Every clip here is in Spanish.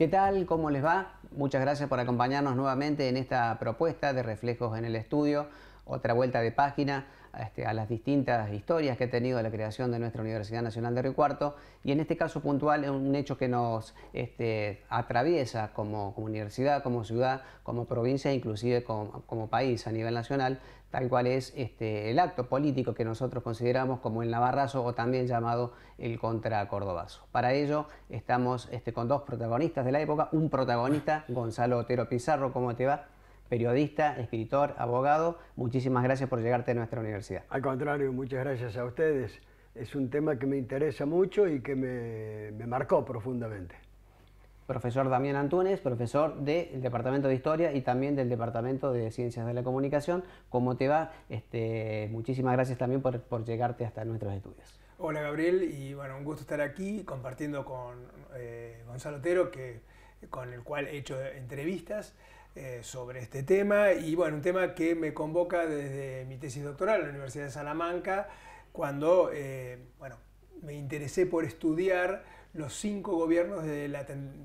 ¿Qué tal? ¿Cómo les va? Muchas gracias por acompañarnos nuevamente en esta propuesta de Reflejos en el Estudio, otra vuelta de página este, a las distintas historias que ha tenido la creación de nuestra Universidad Nacional de Río Cuarto y en este caso puntual es un hecho que nos este, atraviesa como, universidad, como ciudad, como provincia, inclusive como país a nivel nacional, tal cual es este, el acto político que nosotros consideramos como el Navarrazo o también llamado el Contra-Cordobazo. Para ello estamos este, con dos protagonistas de la época, un protagonista, Gonzalo Otero Pizarro, ¿cómo te va? Periodista, escritor, abogado, muchísimas gracias por llegarte a nuestra universidad. Al contrario, muchas gracias a ustedes. Es un tema que me interesa mucho y que me marcó profundamente profesor Damián Antunes, profesor del Departamento de Historia y también del Departamento de Ciencias de la Comunicación. ¿Cómo te va? Este, muchísimas gracias también por, llegarte hasta nuestros estudios. Hola Gabriel, y bueno, un gusto estar aquí compartiendo con eh, Gonzalo Otero, con el cual he hecho entrevistas eh, sobre este tema, y bueno, un tema que me convoca desde mi tesis doctoral en la Universidad de Salamanca, cuando eh, me interesé por estudiar los cinco gobiernos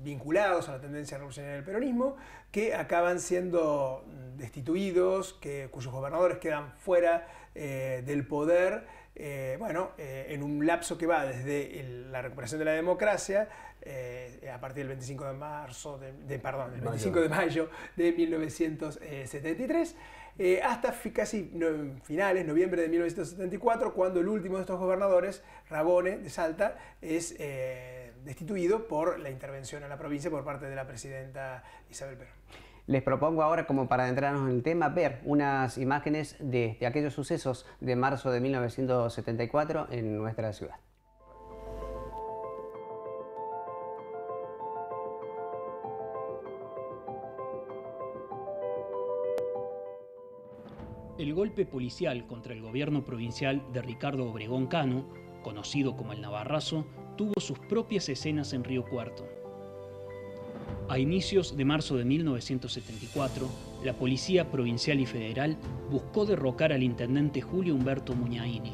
vinculados a la tendencia revolucionaria del peronismo, que acaban siendo mm, destituidos, que, cuyos gobernadores quedan fuera eh, del poder eh, bueno, eh, en un lapso que va desde la recuperación de la democracia, eh, a partir del 25 de marzo, de, perdón, 25 de mayo de 1973, hasta casi finales, noviembre de 1974, cuando el último de estos gobernadores, Rabone de Salta, es destituido por la intervención en la provincia por parte de la presidenta Isabel Perón. Les propongo ahora, como para adentrarnos en el tema, ver unas imágenes de, aquellos sucesos de marzo de 1974 en nuestra ciudad. El golpe policial contra el gobierno provincial de Ricardo Obregón Cano, conocido como el Navarrazo, tuvo sus propias escenas en Río Cuarto. A inicios de marzo de 1974, la Policía Provincial y Federal buscó derrocar al intendente Julio Humberto Muñaini.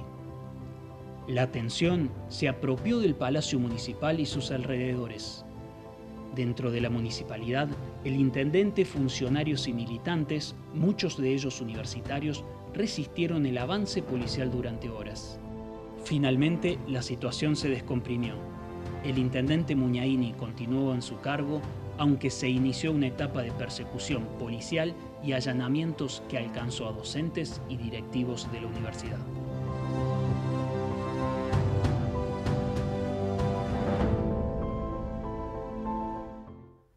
La atención se apropió del Palacio Municipal y sus alrededores. Dentro de la municipalidad, el intendente, funcionarios y militantes, muchos de ellos universitarios, resistieron el avance policial durante horas. Finalmente, la situación se descomprimió. El intendente Muñaini continuó en su cargo aunque se inició una etapa de persecución policial y allanamientos que alcanzó a docentes y directivos de la universidad.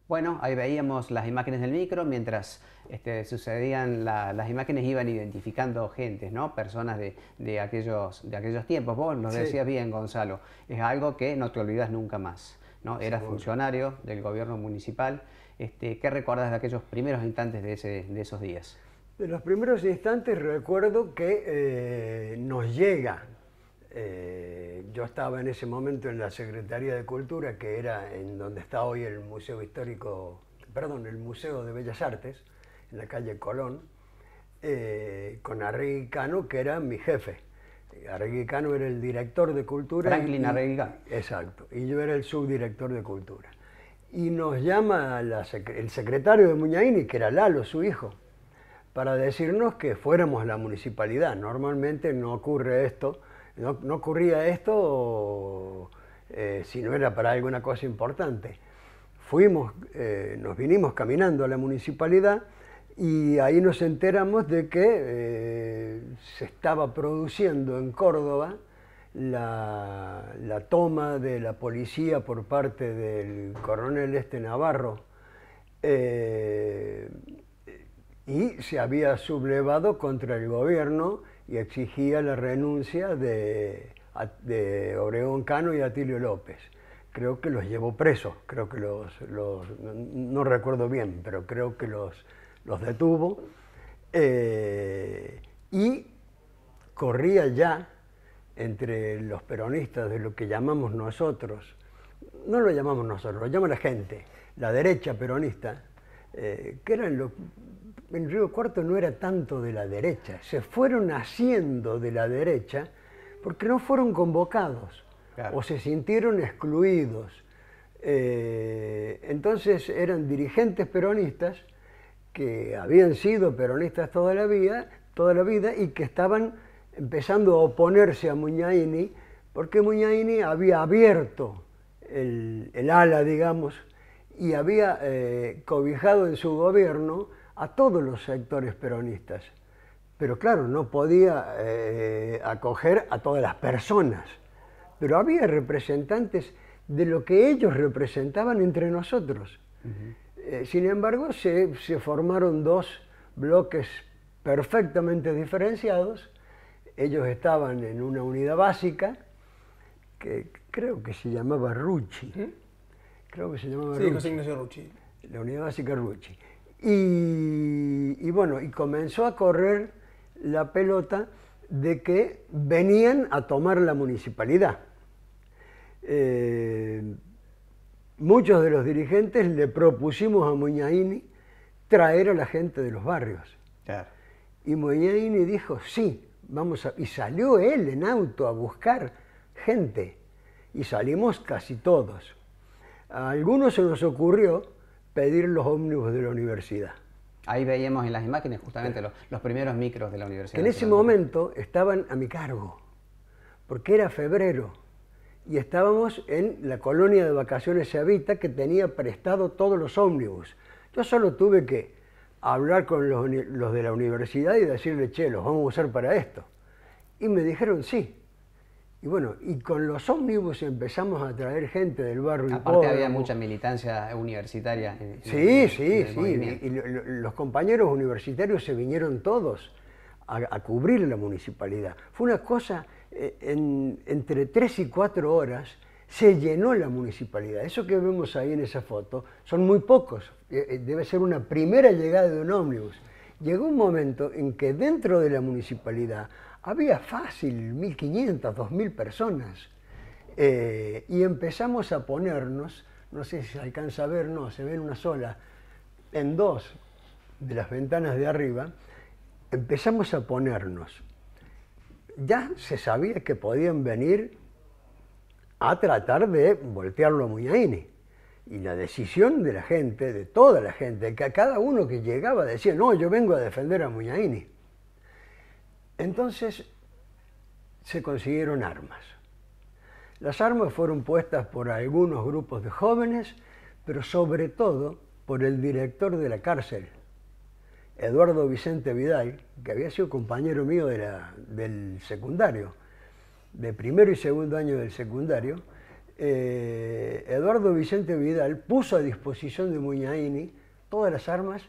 Bueno, ahí veíamos las imágenes del micro mientras este, sucedían las imágenes iban identificando gentes, ¿no? Personas de, aquellos, tiempos. Vos lo decías bien, Gonzalo. Es algo que no te olvidas nunca más era funcionario del gobierno municipal. Este, ¿Qué recuerdas de aquellos primeros instantes de, esos días? De los primeros instantes recuerdo que eh, nos llega, eh, yo estaba en ese momento en la Secretaría de Cultura, que era en donde está hoy el Museo Histórico, perdón, el Museo de Bellas Artes, en la calle Colón, eh, con Arri Cano, que era mi jefe. Arreguicano era el director de cultura. Franklin Exacto, y yo era el subdirector de cultura. Y nos llama el secretario de Muñaini, que era Lalo, su hijo, para decirnos que fuéramos a la municipalidad. Normalmente no ocurre esto, no, ocurría esto eh, si no era para alguna cosa importante. Fuimos, eh, nos vinimos caminando a la municipalidad y ahí nos enteramos de que eh, se estaba produciendo en Córdoba la, toma de la policía por parte del coronel este Navarro eh, y se había sublevado contra el gobierno y exigía la renuncia de, de Obregón Cano y Atilio López creo que los llevó presos, creo que los, no recuerdo bien, pero creo que los, los detuvo, eh, y corría ya entre los peronistas de lo que llamamos nosotros, no lo llamamos nosotros, lo llama la gente, la derecha peronista, eh, que era en Río Cuarto no era tanto de la derecha, se fueron haciendo de la derecha porque no fueron convocados o se sintieron excluidos. Eh, entonces eran dirigentes peronistas que habían sido peronistas toda la vida, toda la vida y que estaban empezando a oponerse a Muñaini, porque Muñaini había abierto el, ala, digamos, y había eh, cobijado en su gobierno a todos los sectores peronistas. Pero claro, no podía eh, acoger a todas las personas. Pero había representantes de lo que ellos representaban entre nosotros. Eh, sin embargo, se, formaron dos bloques perfectamente diferenciados. Ellos estaban en una unidad básica, que creo que se llamaba Rucci. ¿Mm? Creo que se llamaba sí, Rucci. La unidad básica Rucci. Y, bueno, y comenzó a correr la pelota de que venían a tomar la municipalidad. Eh, muchos de los dirigentes le propusimos a Muñaini traer a la gente de los barrios. Y Muñaini dijo, sí, vamos a... Y salió él en auto a buscar gente. Y salimos casi todos. A algunos se nos ocurrió pedir los ómnibus de la universidad. Ahí veíamos en las imágenes justamente los, primeros micros de la universidad. en ese momento estaban a mi cargo, porque era febrero y estábamos en la colonia de vacaciones Seavita que tenía prestado todos los ómnibus. Yo solo tuve que hablar con los, de la universidad y decirle, che, los vamos a usar para esto. Y me dijeron sí. Y bueno, y con los ómnibus empezamos a traer gente del barrio. Aparte había mucha militancia universitaria. sí, sí, sí. Y, los compañeros universitarios se vinieron todos a, a cubrir la municipalidad. Fue una cosa en, entre tres y cuatro horas se llenó la municipalidad. Eso que vemos ahí en esa foto son muy pocos. Eh, eh, debe ser una primera llegada de un ómnibus. Llegó un momento en que dentro de la municipalidad había fácil 1.500, 2.000 personas. Eh, y empezamos a ponernos, no sé si se alcanza a ver, no, se ve en una sola, en dos de las ventanas de arriba, empezamos a ponernos ya se sabía que podían venir a tratar de voltearlo a Muñaini. Y la decisión de la gente, de toda la gente, que a cada uno que llegaba decía, no, yo vengo a defender a Muñaini. Entonces se consiguieron armas. Las armas fueron puestas por algunos grupos de jóvenes, pero sobre todo por el director de la cárcel, Eduardo Vicente Vidal, que había sido compañero mío del secundario, de primero y segundo año del secundario, eh, Eduardo Vicente Vidal puso a disposición de Muñaini todas las armas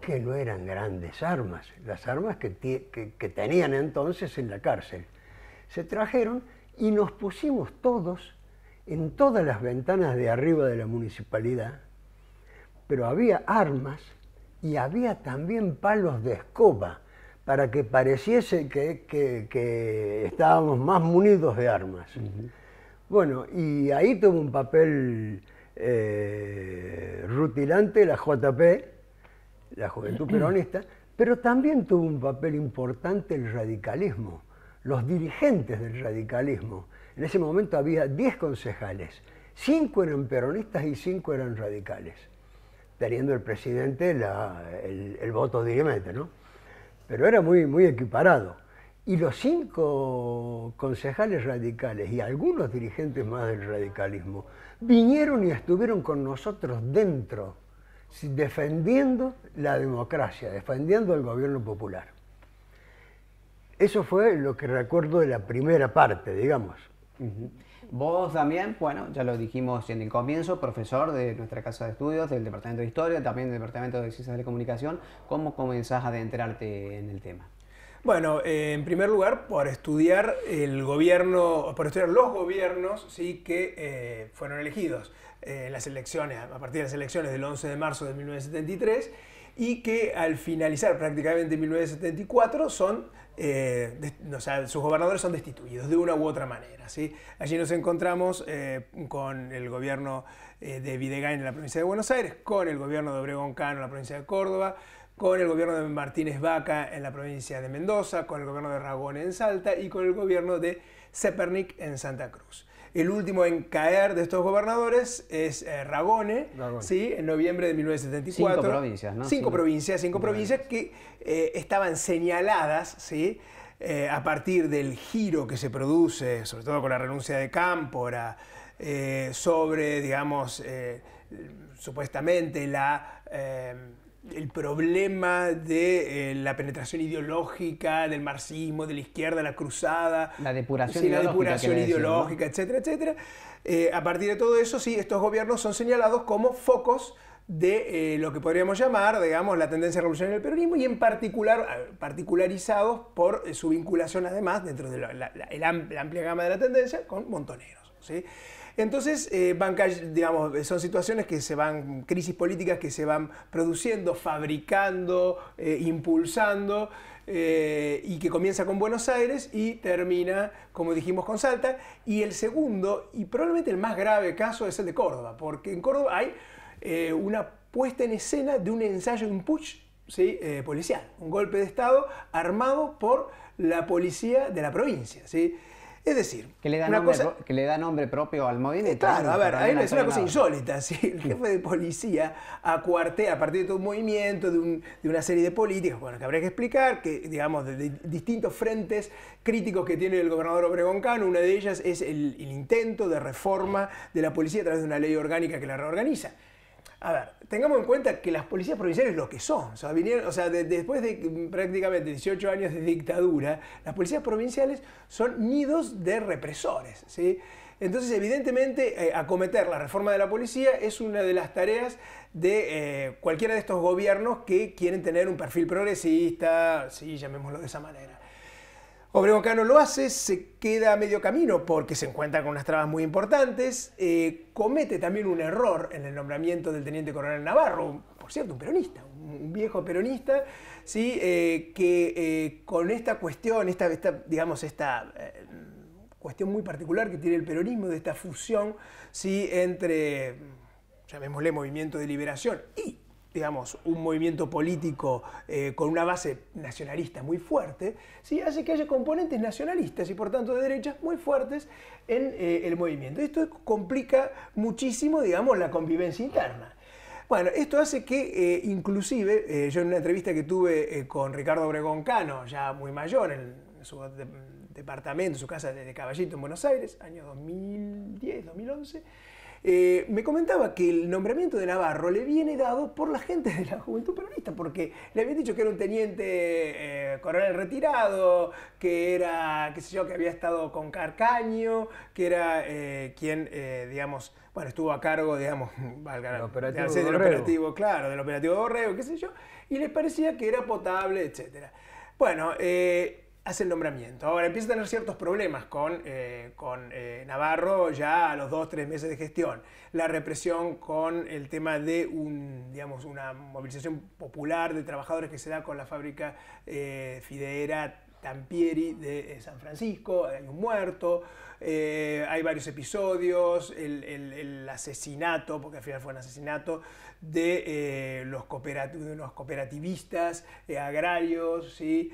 que no eran grandes armas, las armas que, que tenían entonces en la cárcel. Se trajeron y nos pusimos todos en todas las ventanas de arriba de la municipalidad, pero había armas y había también palos de escoba para que pareciese que, estábamos más munidos de armas. Bueno, y ahí tuvo un papel eh, rutilante la JP, la Juventud Peronista, pero también tuvo un papel importante el radicalismo, los dirigentes del radicalismo. En ese momento había 10 concejales, 5 eran peronistas y 5 eran radicales teniendo el presidente el, voto directamente, ¿no? Pero era muy, muy equiparado. Y los cinco concejales radicales y algunos dirigentes más del radicalismo vinieron y estuvieron con nosotros dentro, defendiendo la democracia, defendiendo el gobierno popular. Eso fue lo que recuerdo de la primera parte, digamos. Vos también, bueno, ya lo dijimos en el comienzo, profesor de nuestra casa de estudios, del Departamento de Historia, también del Departamento de Ciencias de la Comunicación. ¿Cómo comenzás a adentrarte en el tema? Bueno, eh, en primer lugar, por estudiar el gobierno, por estudiar los gobiernos sí, que eh, fueron elegidos eh, las elecciones, a partir de las elecciones del 11 de marzo de 1973 y que al finalizar prácticamente 1974 son eh, sus gobernadores son destituidos de una u otra manera. ¿sí? Allí nos encontramos eh, con el gobierno eh, de Videgain en la provincia de Buenos Aires, con el gobierno de Obregón Cano en la provincia de Córdoba, con el gobierno de Martínez Vaca en la provincia de Mendoza, con el gobierno de Ragón en Salta y con el gobierno de Zepernik en Santa Cruz. El último en caer de estos gobernadores es eh, Ragone, ¿sí? en noviembre de 1974. Cinco provincias, ¿no? Cinco, provincias, cinco provincias que eh, estaban señaladas, ¿sí? Eh, a partir del giro que se produce, sobre todo con la renuncia de Cámpora, sobre, digamos, supuestamente la el problema de eh, la penetración ideológica, del marxismo, de la izquierda, la cruzada, la depuración ideológica, etcétera, etcétera. Eh, a partir de todo eso, sí, estos gobiernos son señalados como focos de eh, lo que podríamos llamar, digamos, la tendencia revolucionaria del peronismo y en particular, particularizados por su vinculación además dentro de la, amplia gama de la tendencia con montoneros. ¿sí? Entonces, eh, digamos, son situaciones que se van, crisis políticas que se van produciendo, fabricando, eh, impulsando. Eh, y que comienza con Buenos Aires y termina, como dijimos, con Salta. Y el segundo, y probablemente el más grave caso, es el de Córdoba, porque en Córdoba hay una puesta en escena de un ensayo, de un putsch policial, un golpe de Estado armado por la policía de la provincia. ¿sí? Es decir, que le da, nombre, que le da nombre propio al movimiento. Eh, claro, a ver, es una cosa insólita. el jefe de policía acuartea a partir de todo un movimiento, de, una serie de políticas, bueno, que habría que explicar, que digamos, de, distintos frentes críticos que tiene el gobernador Obregón Cano, una de ellas es el intento de reforma de la policía a través de una ley orgánica que la reorganiza. A ver, tengamos en cuenta que las policías provinciales lo que son, o sea, vinieron, o sea después de prácticamente 18 años de dictadura, las policías provinciales son nidos de represores, ¿sí? Entonces, evidentemente, eh, acometer la reforma de la policía es una de las tareas de eh, cualquiera de estos gobiernos que quieren tener un perfil progresista, sí, llamémoslo de esa manera. Obregón Cano lo hace, se queda a medio camino porque se encuentra con unas trabas muy importantes, eh, comete también un error en el nombramiento del teniente coronel Navarro, por cierto, un peronista, un viejo peronista, ¿sí? Eh, que eh, con esta cuestión, esta, esta digamos, esta cuestión muy particular que tiene el peronismo, de esta fusión ¿sí? entre, llamémosle, movimiento de liberación y digamos, un movimiento político eh, con una base nacionalista muy fuerte, ¿sí? hace que haya componentes nacionalistas y por tanto de derechas muy fuertes en eh, el movimiento. Esto complica muchísimo, digamos, la convivencia interna. Bueno, esto hace que eh, inclusive, yo en una entrevista que tuve con Ricardo Obregón Cano, ya muy mayor, en su departamento, su casa de, de Caballito en Buenos Aires, año 2010, 2011, eh, me comentaba que el nombramiento de Navarro le viene dado por la gente de la Juventud Peronista, porque le habían dicho que era un teniente eh, coronel retirado, que era, qué sé yo, que había estado con Carcaño, que era eh, quien, digamos, bueno, estuvo a cargo, digamos, del operativo, claro, del operativo Borrego, qué sé yo, y les parecía que era potable, etcétera. Bueno, hace el nombramiento. Ahora empieza a tener ciertos problemas con, eh, eh, Navarro ya a los dos, tres meses de gestión. La represión con el tema de un, digamos, una movilización popular de trabajadores que se da con la fábrica eh, Tampieri de eh, San Francisco, hay un muerto. Eh, hay varios episodios, el, asesinato, porque al final fue un asesinato, de, eh, los unos cooperativistas eh, agrarios, ¿sí?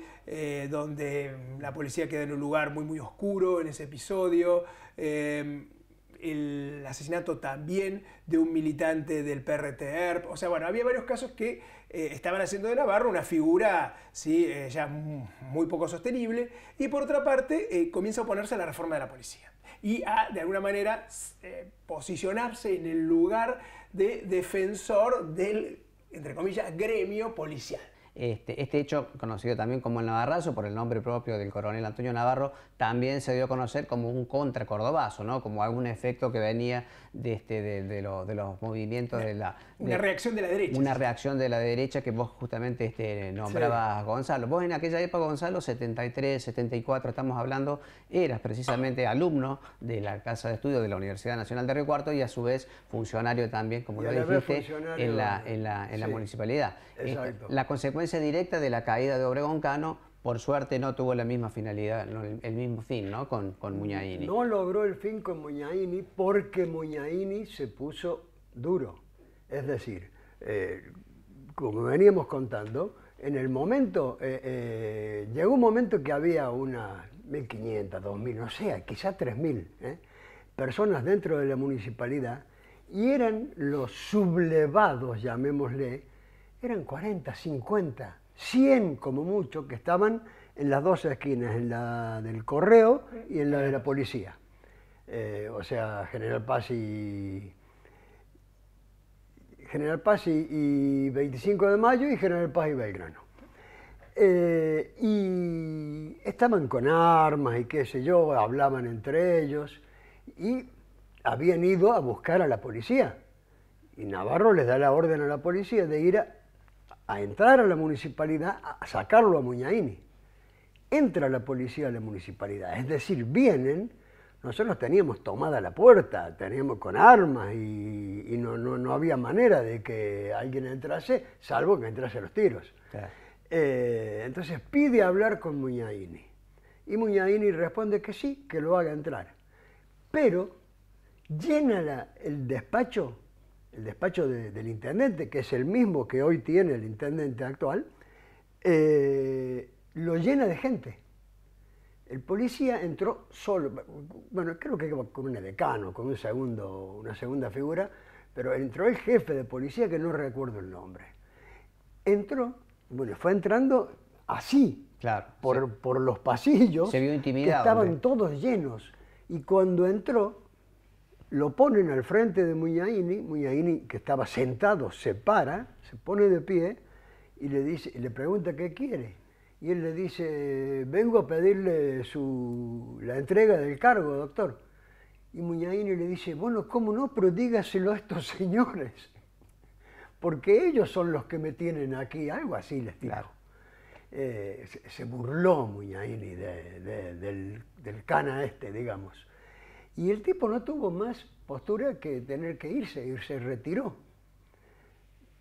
donde la policía queda en un lugar muy, muy oscuro en ese episodio el asesinato también de un militante del PRT e O sea, bueno, había varios casos que eh, estaban haciendo de Navarro una figura ¿sí? Eh, ya muy poco sostenible. Y por otra parte, eh, comienza a oponerse a la reforma de la policía y a, de alguna manera, posicionarse en el lugar de defensor del, entre comillas, gremio policial. Este, este, hecho, conocido también como el Navarrazo, por el nombre propio del coronel Antonio Navarro, también se dio a conocer como un contracordobazo, ¿no? como algún efecto que venía de, este, de, los movimientos de la... una reacción de la derecha. Una reacción de la derecha que vos justamente este, nombrabas, Gonzalo. Vos en aquella época, Gonzalo, 73, 74, estamos hablando, eras precisamente alumno de la Casa de Estudios de la Universidad Nacional de Río Cuarto y a su vez funcionario también, como lo dijiste, en la, la municipalidad. Este, la consecuencia directa de la caída de Obregón Cano, por suerte no tuvo la misma finalidad, el mismo fin ¿no? con, con Muñaini. No logró el fin con Muñaini porque Muñaini se puso duro. Es decir, eh, como veníamos contando, en el momento, eh, eh, llegó un momento que había unas 1.500, 2.000, no sé, quizás 3.000 personas dentro de la municipalidad y eran los sublevados, llamémosle, eran 40, 50, 100 como mucho que estaban en las dos esquinas, en la del correo y en la de la policía. Eh, o sea, General Paz y... General Paz y, 25 de mayo y General Paz y Belgrano. Eh, y estaban con armas y qué sé yo, hablaban entre ellos y habían ido a buscar a la policía. Y Navarro les da la orden a la policía de ir a, a entrar a la municipalidad a sacarlo a Muñaini. Entra la policía a la municipalidad, es decir, vienen, nosotros teníamos tomada la puerta, teníamos con armas y, no, había manera de que alguien entrase, salvo que entrase los tiros. Eh, entonces pide hablar con Muñaini y Muñaini responde que sí, que lo haga entrar. Pero llena el despacho el despacho del intendente, que es el mismo que hoy tiene el intendente actual, eh, lo llena de gente. El policía entró solo, bueno, creo que con un decano, con un segundo, una segunda figura, pero entró el jefe de policía, que no recuerdo el nombre. Entró, bueno, fue entrando así, claro, por, los pasillos, Se estaban todos llenos. Y cuando entró, lo ponen al frente de Muñaini, Muñaini que estaba sentado se para, se pone de pie y le, dice, le pregunta qué quiere. Y él le dice, vengo a pedirle su, la entrega del cargo, doctor. Y Muñaini le dice, bueno, ¿cómo no? Pero dígaselo a estos señores, porque ellos son los que me tienen aquí, algo así les dijo. Eh, se, burló Muñaini del cana este, digamos. Y el tipo no tuvo más postura que tener que irse, y se retiró.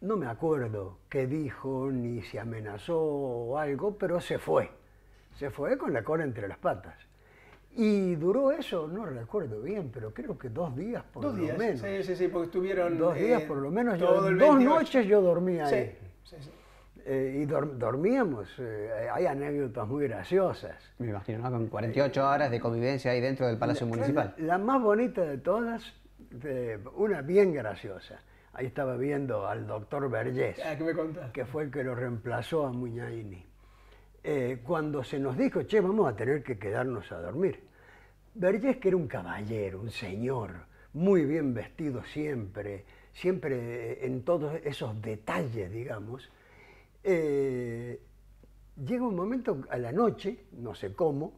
No me acuerdo qué dijo, ni si amenazó o algo, pero se fue. Se fue con la cola entre las patas. Y duró eso, no recuerdo bien, pero creo que dos días por lo menos. Sí, sí, sí, porque estuvieron. Dos días eh, por lo menos. dos noches yo dormía ahí. sí, sí. Eh, y dormíamos. Eh, hay anécdotas muy graciosas. Me imagino, Con 48 horas de convivencia ahí dentro del Palacio Municipal. La, más bonita de todas, de, una bien graciosa. Ahí estaba viendo al doctor Vergés, ah, que fue el que lo reemplazó a Muñaini. Eh, cuando se nos dijo, che, vamos a tener que quedarnos a dormir. Vergés, que era un caballero, un señor, muy bien vestido siempre, siempre en todos esos detalles, digamos, eh, llega un momento a la noche, no sé cómo,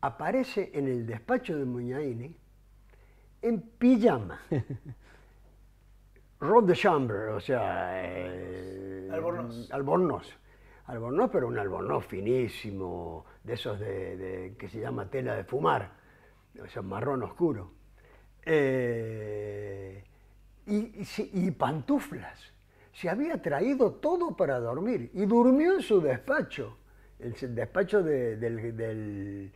aparece en el despacho de Muñaini en pijama. Rod de chambre, o sea... Eh, albornoz. Albornoz. pero un albornoz finísimo, de esos que se llama tela de fumar, o sea, marrón oscuro. Eh, y pantuflas se había traído todo para dormir y durmió en su despacho, el despacho del,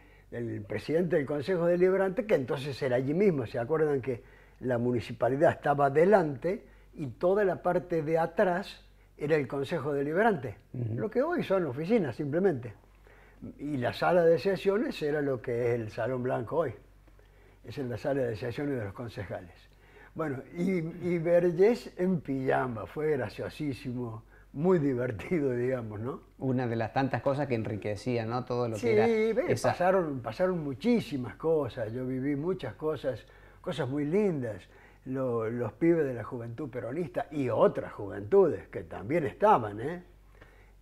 presidente del Consejo Deliberante, que entonces era allí mismo. ¿Se acuerdan que la municipalidad estaba delante y toda la parte de atrás era el Consejo Deliberante? Lo que hoy son oficinas simplemente. Y la sala de sesiones era lo que es el Salón Blanco hoy. Es es la sala de sesiones de los concejales. Bueno, y, y en pijama, fue graciosísimo, muy divertido, digamos, ¿no? Una de las tantas cosas que enriquecía, ¿no? Todo lo que era. Sí, pasaron, pasaron muchísimas cosas, yo viví muchas cosas, cosas muy lindas. los pibes de la juventud peronista y otras juventudes que también estaban, ¿eh?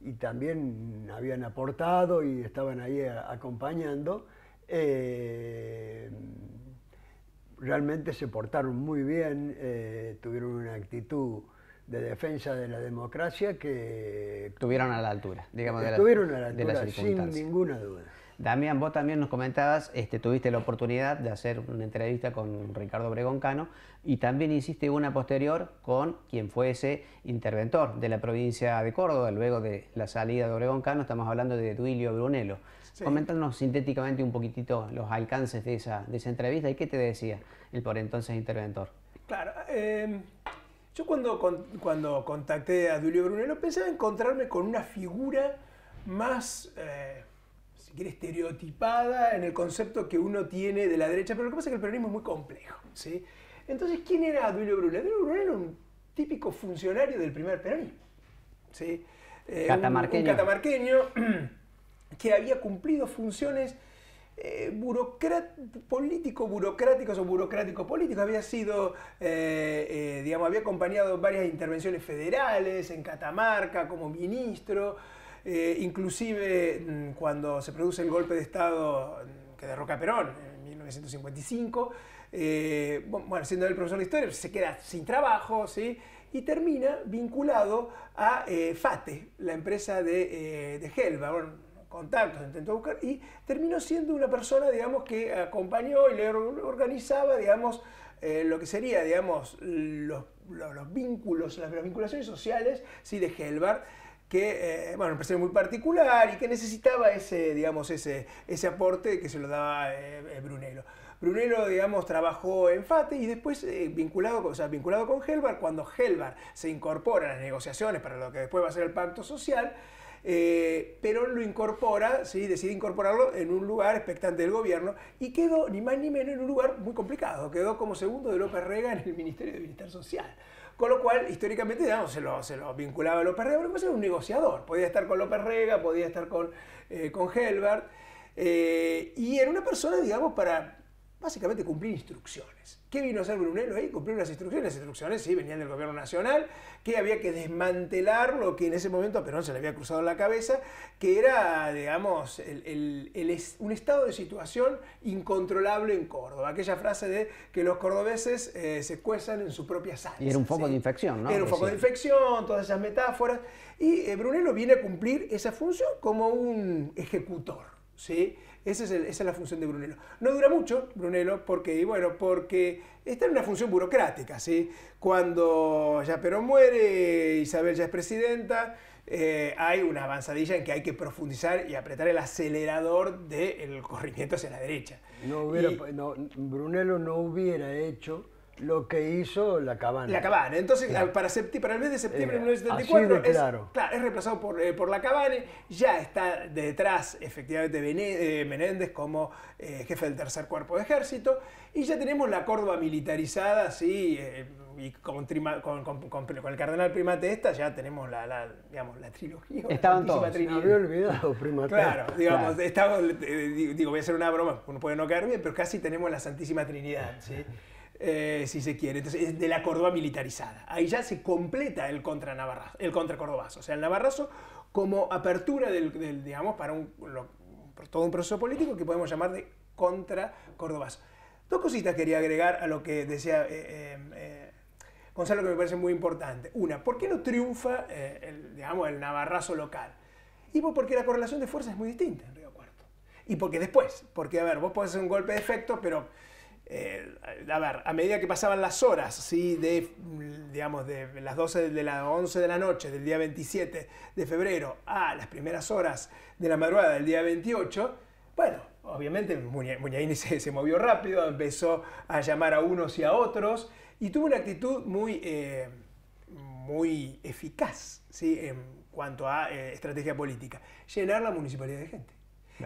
y también habían aportado y estaban ahí acompañando. Eh, realmente se portaron muy bien, eh, tuvieron una actitud de defensa de la democracia que... Tuvieron a la altura, digamos, de la, tuvieron a la altura, sin ninguna duda. Damián, vos también nos comentabas, este, tuviste la oportunidad de hacer una entrevista con Ricardo Obregón Cano y también hiciste una posterior con quien fue ese interventor de la provincia de Córdoba, luego de la salida de Obregón Cano, estamos hablando de Duilio Brunello. Coméntanos sintéticamente un poquitito los alcances de esa, entrevista y qué te decía el por entonces interventor. Claro, em, yo cuando, cuando contacté a Julio Brunello pensaba encontrarme con una figura más, eh, si estereotipada en el concepto que uno tiene de la derecha, pero lo que pasa es que el peronismo es muy complejo. Entonces, ¿quién era Dulio Brunello? Dulio Brunello era un típico funcionario del primer peronismo. ¿sí? Eh, un catamarqueño que había cumplido funciones eh, político-burocráticas o burocrático-políticas. Había sido, eh, eh, digamos, había acompañado varias intervenciones federales en Catamarca como ministro, inclusive mm, cuando se produce el golpe de Estado mm, que derroca Perón en 1955. bueno, siendo el profesor de historia, se queda sin trabajo, y termina vinculado a FATE, la empresa de, de Helva contactos, intentó buscar y terminó siendo una persona, digamos, que acompañó y le organizaba, digamos, eh, lo que sería, digamos, los, vínculos, las, vinculaciones sociales, sí, de Helbar, que, eh, bueno, un muy particular y que necesitaba ese, digamos, ese, aporte que se lo daba eh, Brunello. Brunello, digamos, trabajó en FATE y después vinculado, vinculado con Helbar, cuando Helbar se incorpora a las negociaciones para lo que después va a ser el pacto social, eh, pero lo incorpora, ¿sí? decide incorporarlo en un lugar expectante del gobierno y quedó ni más ni menos en un lugar muy complicado, quedó como segundo de López Rega en el Ministerio de Bienestar Social. Con lo cual, históricamente, digamos, se lo, se lo vinculaba a López Rega, pero pues era un negociador. Podía estar con López Rega, podía estar con, eh, Helbert. Eh, y era una persona, digamos, para básicamente cumplir instrucciones. ¿Qué vino a hacer Brunello ahí? Cumplir unas instrucciones. Las instrucciones sí venían del gobierno nacional, que había que desmantelar lo que en ese momento a Perón se le había cruzado la cabeza, que era, digamos, un estado de situación incontrolable en Córdoba. Aquella frase de que los cordobeses eh, se cuezan en su propia salsa. Y era un foco de infección, ¿no? Era un foco de infección, todas esas metáforas. Y eh, Brunello viene a cumplir esa función como un ejecutor, ¿sí? Esa es, la función de Brunello. No dura mucho, Brunello, porque, bueno, porque está en una función burocrática, ¿sí? Cuando ya Perón muere, Isabel ya es presidenta, eh, hay una avanzadilla en que hay que profundizar y apretar el acelerador del corrimiento hacia la derecha. No hubiera, no, Brunello no hubiera hecho lo que hizo la cabana. La cabana. Entonces, para, el mes de septiembre de 1974 es, claro. es reemplazado por, eh, por la cabana. Ya está detrás, efectivamente, eh, Menéndez como eh, jefe del tercer cuerpo de ejército. Y ya tenemos la Córdoba militarizada, sí, y con, el cardenal Primatesta ya tenemos la, digamos, la trilogía. Estaban todos. Trilogía. Me había olvidado Primatesta. Claro, digamos, digo, voy a hacer una broma, uno puede no caer bien, pero casi tenemos la Santísima Trinidad, ¿sí? Eh, si se quiere. Entonces, es de la Córdoba militarizada. Ahí ya se completa el contra, Navarrazo, el contra Córdoba. O sea, el navarrazo como apertura del, digamos, para un, todo un proceso político que podemos llamar de contra Córdoba. Dos cositas quería agregar a lo que decía eh, eh, Gonzalo que me parece muy importante. Una, ¿por qué no triunfa el, digamos, el navarrazo local? Y porque la correlación de fuerzas es muy distinta en Río Cuarto. Y porque después, porque a ver, vos podés hacer un golpe de efecto, pero eh, a ver, a medida que pasaban las horas, ¿sí? de, digamos, de las 12 de las 11 de la noche del día 27 de febrero a las primeras horas de la madrugada del día 28, bueno, obviamente Muñaini se, movió rápido, empezó a llamar a unos y a otros y tuvo una actitud muy, eh, muy eficaz ¿sí? en cuanto a eh, estrategia política, llenar la municipalidad de gente.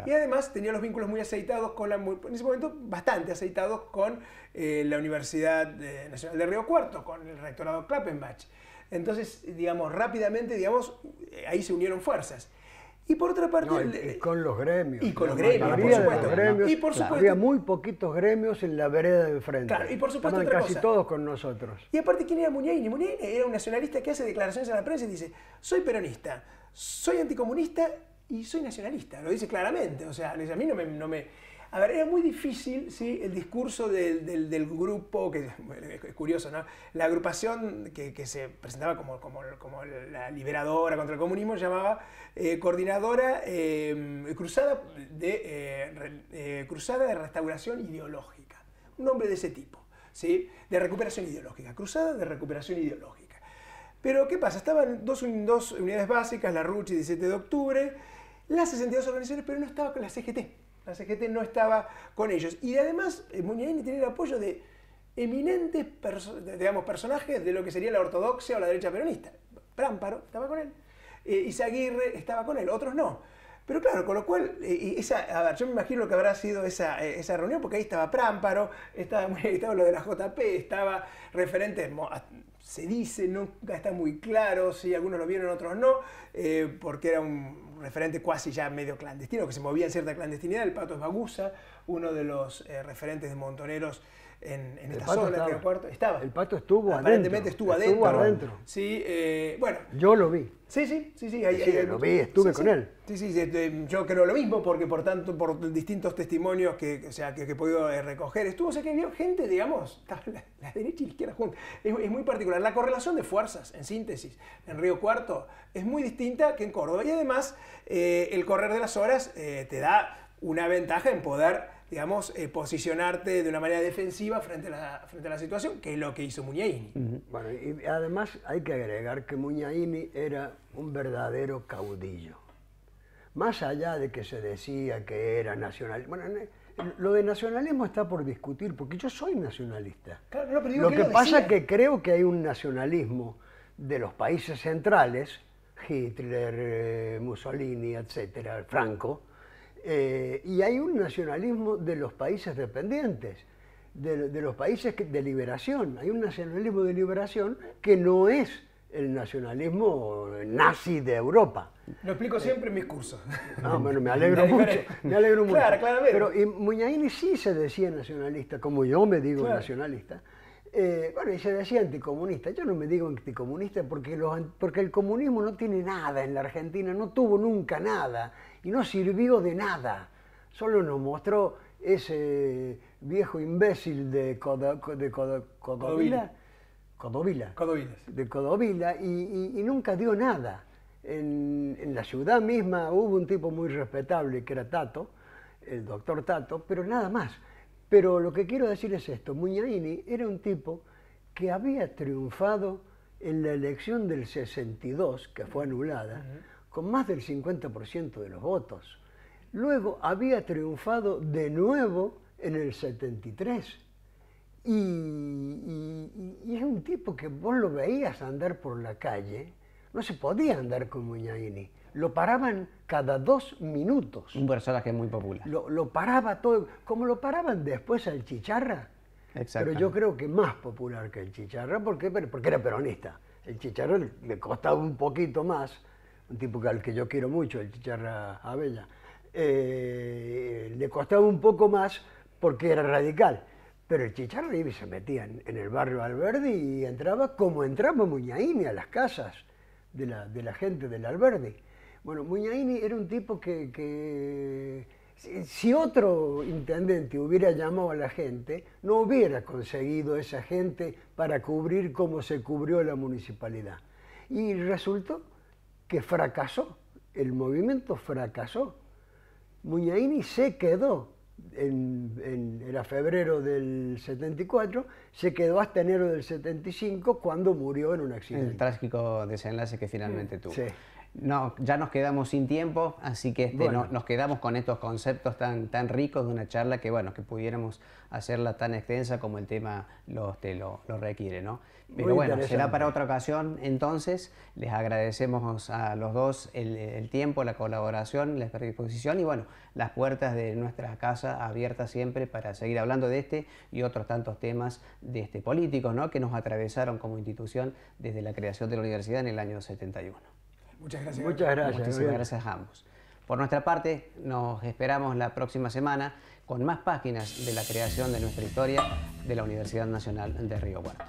Y además tenía los vínculos muy aceitados con la, en ese momento bastante aceitados con eh, la Universidad eh, Nacional de Río Cuarto, con el rectorado Klappenbach. Entonces, digamos, rápidamente, digamos, eh, ahí se unieron fuerzas. Y por otra parte... con los gremios. Y con los gremios, por supuesto. Había muy poquitos gremios en la vereda de frente. Claro, y por supuesto otra casi todos con nosotros. Y aparte, ¿quién era Muñaini? Muñaini era un nacionalista que hace declaraciones a la prensa y dice, soy peronista, soy anticomunista y soy nacionalista, lo dice claramente, o sea, a mí no me, no me... A ver, era muy difícil, ¿sí? El discurso del, del, grupo, que es curioso, ¿no? La agrupación que, que se presentaba como, como, como, la liberadora contra el comunismo llamaba eh, Coordinadora eh, cruzada, de, eh, cruzada de Restauración Ideológica, un nombre de ese tipo, ¿sí? De recuperación ideológica, Cruzada de Recuperación Ideológica. Pero, ¿qué pasa? Estaban dos, dos unidades básicas, la RUCH 17 de octubre, las 62 organizaciones, pero no estaba con la CGT. La CGT no estaba con ellos. Y además, eh, Muñaini tenía el apoyo de eminentes digamos, personajes de lo que sería la ortodoxia o la derecha peronista. Prámparo estaba con él. Eh, estaba con él, otros no. Pero claro, con lo cual, eh, esa, a ver, yo me imagino lo que habrá sido eh, esa, reunión, porque ahí estaba Prámparo, estaba, estaba lo de la JP, estaba referente se dice, nunca está muy claro si algunos lo vieron, otros no, eh, porque era un referente casi ya medio clandestino, que se movía en cierta clandestinidad, el Pato es Bagusa, uno de los eh, referentes de Montoneros en, esta zona del cuarto Estaba. El pato estuvo Aparentemente estuvo adentro. Estuvo adentro. Sí, eh, bueno. Yo lo vi. Sí, sí, sí, sí. lo vi, estuve con él. Sí, sí, este, yo creo lo mismo porque por tanto, por distintos testimonios que, sea, que, he podido eh, recoger, estuvo, o sea que vio gente, digamos, la, derecha y la izquierda juntas. Es, muy particular. La correlación de fuerzas, en síntesis, en Río Cuarto es muy distinta que en Córdoba. Y además, eh, el correr de las horas te da una ventaja en poder digamos, eh, posicionarte de una manera defensiva frente a la, frente a la situación, que es lo que hizo Muñaini. Bueno, y además hay que agregar que Muñaini era un verdadero caudillo. Más allá de que se decía que era nacional. Bueno, lo de nacionalismo está por discutir, porque yo soy nacionalista. Claro, pero lo que, pasa es que creo que hay un nacionalismo de los países centrales, Hitler, eh, Mussolini, etcétera, Franco, eh, y hay un nacionalismo de los países dependientes, de, los países de liberación. Hay un nacionalismo de liberación que no es el nacionalismo nazi de Europa. Lo explico siempre en mis cursos. No, bueno, me alegro mucho. Me alegro mucho. Claro, Pero Muñaini sí se decía nacionalista, como yo me digo nacionalista. Eh, bueno, y se decía anticomunista. Yo no me digo anticomunista porque, porque el comunismo no tiene nada en la Argentina, no tuvo nunca nada y no sirvió de nada. Solo nos mostró ese viejo imbécil de, de Codovila, Codovila, de Codovila y, nunca dio nada. En, la ciudad misma hubo un tipo muy respetable que era Tato, el doctor Tato, pero nada más. Pero lo que quiero decir es esto, Muñaini era un tipo que había triunfado en la elección del 62, que fue anulada, con más del 50% de los votos. Luego había triunfado de nuevo en el 73. Y, es un tipo que vos lo veías andar por la calle, no se podía andar con Muñaini. Lo paraban cada dos minutos. Un personaje muy popular. Lo, paraba todo, como lo paraban después al Chicharra. Pero yo creo que más popular que el Chicharra, porque, porque era peronista. El Chicharra le costaba un poquito más, un tipo al que yo quiero mucho, el Chicharra Abella, eh, le costaba un poco más porque era radical. Pero el Chicharra se metía en, el barrio Alberdi y entraba como entraba Muñaini a las casas de la, gente del Alberdi. Bueno, Muñaini era un tipo que, que si otro intendente hubiera llamado a la gente, no hubiera conseguido esa gente para cubrir como se cubrió la municipalidad. Y resultó que fracasó, el movimiento fracasó. Muñaini se quedó, en, era febrero del 74, se quedó hasta enero del 75 cuando murió en un accidente. El trágico desenlace que finalmente tuvo. Sí. No, ya nos quedamos sin tiempo, así que este, nos quedamos con estos conceptos tan, tan ricos de una charla que, bueno, que pudiéramos hacerla tan extensa como el tema lo, lo, requiere, ¿no? Pero bueno, será para otra ocasión entonces. Les agradecemos a los dos el, tiempo, la colaboración, la predisposición y, bueno, las puertas de nuestra casa abiertas siempre para seguir hablando de este y otros tantos temas de este políticos, ¿no? Que nos atravesaron como institución desde la creación de la universidad en el año 71. Muchas gracias. Muchas gracias. Muchísimas gracias a ambos. Por nuestra parte, nos esperamos la próxima semana con más páginas de la creación de nuestra historia de la Universidad Nacional de Río Cuarto.